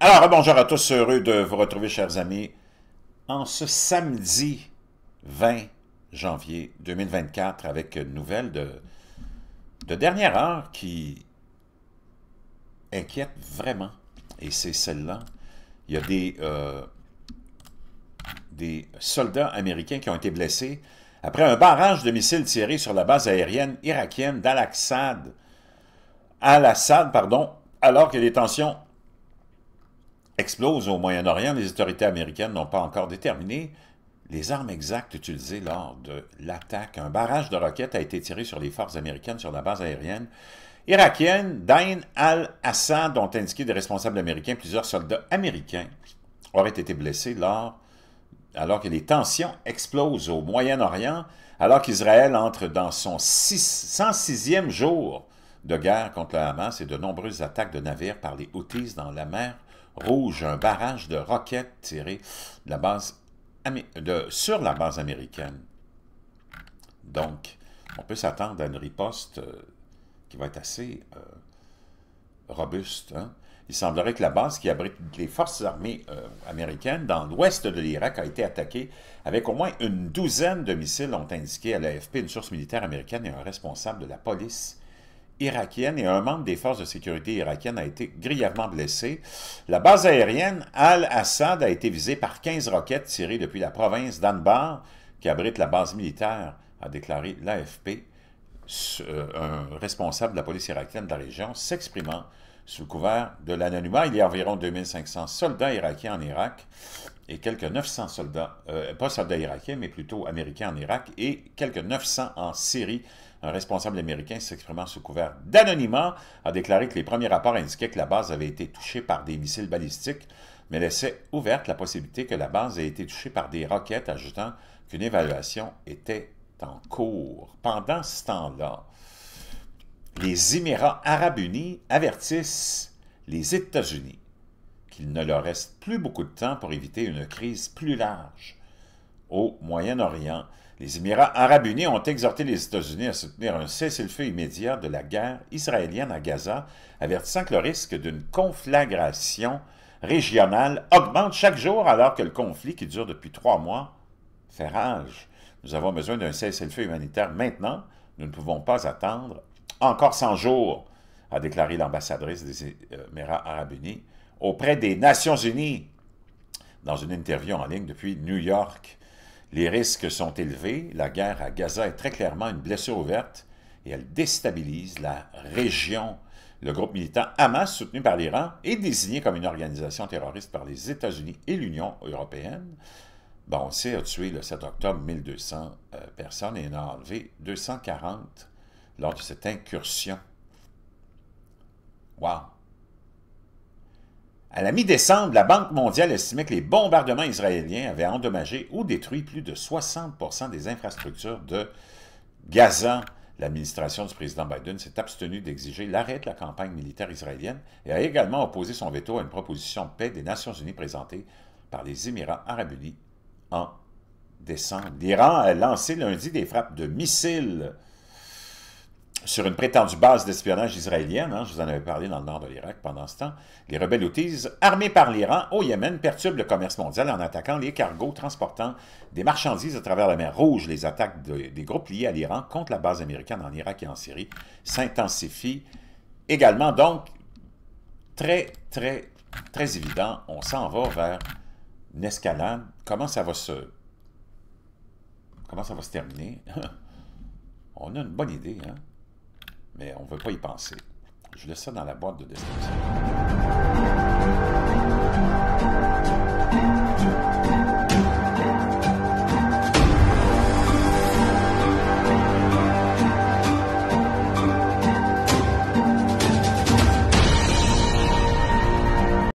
Alors, bonjour à tous, heureux de vous retrouver, chers amis, en ce samedi 20 janvier 2024 avec une nouvelle de, dernière heure qui inquiète vraiment. Et c'est celle-là. Il y a des, euh, des soldats américains qui ont été blessés après un barrage de missiles tirés sur la base aérienne irakienne d'Al-Assad, al pardon, alors que les tensions explose au Moyen-Orient, les autorités américaines n'ont pas encore déterminé les armes exactes utilisées lors de l'attaque. Un barrage de roquettes a été tiré sur les forces américaines sur la base aérienne irakienne d'Ain al-Assad, dont indiqué des responsables américains, plusieurs soldats américains auraient été blessés lors, alors que les tensions explosent au Moyen-Orient, alors qu'Israël entre dans son 106e jour de guerre contre le Hamas et de nombreuses attaques de navires par les Houthis dans la mer rouge, un barrage de roquettes tirées de sur la base américaine. Donc, on peut s'attendre à une riposte euh, qui va être assez euh, robuste. Hein. Il semblerait que la base qui abrite les forces armées euh, américaines dans l'ouest de l'Irak a été attaquée avec au moins une douzaine de missiles, ont indiqué à l'AFP une source militaire américaine et un responsable de la police irakienne et un membre des forces de sécurité irakiennes a été grièvement blessé. La base aérienne Al-Assad a été visée par 15 roquettes tirées depuis la province d'Anbar, qui abrite la base militaire, a déclaré l'AFP, euh, un responsable de la police irakienne de la région, s'exprimant sous couvert de l'anonymat, il y a environ 2500 soldats irakiens en Irak et quelques 900 soldats, euh, pas soldats irakiens, mais plutôt américains en Irak et quelques 900 en Syrie. Un responsable américain s'exprimant sous couvert d'anonymat a déclaré que les premiers rapports indiquaient que la base avait été touchée par des missiles balistiques, mais laissait ouverte la possibilité que la base ait été touchée par des roquettes, ajoutant qu'une évaluation était en cours. Pendant ce temps-là, les Émirats arabes unis avertissent les États-Unis qu'il ne leur reste plus beaucoup de temps pour éviter une crise plus large. Au Moyen-Orient, les Émirats arabes unis ont exhorté les États-Unis à soutenir un cessez-le-feu immédiat de la guerre israélienne à Gaza, avertissant que le risque d'une conflagration régionale augmente chaque jour alors que le conflit qui dure depuis trois mois fait rage. Nous avons besoin d'un cessez-le-feu humanitaire maintenant. Nous ne pouvons pas attendre encore 100 jours, a déclaré l'ambassadrice des Émirats arabes unis auprès des Nations unies dans une interview en ligne depuis New York. Les risques sont élevés, la guerre à Gaza est très clairement une blessure ouverte et elle déstabilise la région. Le groupe militant Hamas, soutenu par l'Iran, est désigné comme une organisation terroriste par les États-Unis et l'Union européenne. Bon, on a tué le 7 octobre 1200 euh, personnes et en a enlevé 240 lors de cette incursion. Wow! À la mi-décembre, la Banque mondiale estimait que les bombardements israéliens avaient endommagé ou détruit plus de 60 des infrastructures de Gaza. L'administration du président Biden s'est abstenue d'exiger l'arrêt de la campagne militaire israélienne et a également opposé son veto à une proposition de paix des Nations unies présentée par les Émirats arabes unis en décembre. L'Iran a lancé lundi des frappes de missiles sur une prétendue base d'espionnage israélienne, hein, je vous en avais parlé dans le nord de l'Irak pendant ce temps, les rebelles outils, armés par l'Iran au Yémen, perturbent le commerce mondial en attaquant les cargos transportant des marchandises à travers la mer Rouge. Les attaques des groupes liés à l'Iran contre la base américaine en Irak et en Syrie s'intensifient également. Donc, très, très, très évident, on s'en va vers une escalade. Comment ça va se... Comment ça va se terminer? on a une bonne idée, hein? mais on ne veut pas y penser. Je laisse ça dans la boîte de description.